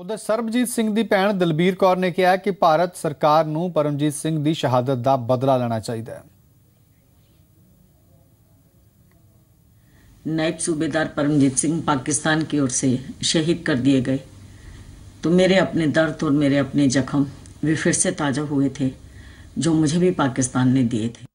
ਉਧਰ ਸਰਬਜੀਤ ਸਿੰਘ ਦੀ ਭੈਣ ਦਲਬੀਰ ਕੌਰ ਨੇ ਕਿਹਾ ਕਿ ਭਾਰਤ ਸਰਕਾਰ ਨੂੰ ਪਰਮਜੀਤ ਸਿੰਘ ਦੀ ਸ਼ਹਾਦਤ ਦਾ ਬਦਲਾ ਲੈਣਾ ਚਾਹੀਦਾ ਹੈ ਨਾਇਬ ਸੂਬੇਦਾਰ ਪਰਮਜੀਤ ਸਿੰਘ ਪਾਕਿਸਤਾਨ ਕੀ ਔਰ ਸੇ ਸ਼ਹੀਦ ਕਰ ਦਿਏ ਗਏ ਤੋ ਮੇਰੇ ਆਪਣੇ ਦਰਦ ਤੋਂ ਮੇਰੇ ਆਪਣੇ ਜ਼ਖਮ ਵੀ ਫਿਰ ਸੇ ਤਾਜ਼ਾ ਹੋਏ ਥੇ ਜੋ ਮੁਝੇ ਵੀ ਪਾਕਿਸਤਾਨ ਨੇ ਦਿਏ ਥੇ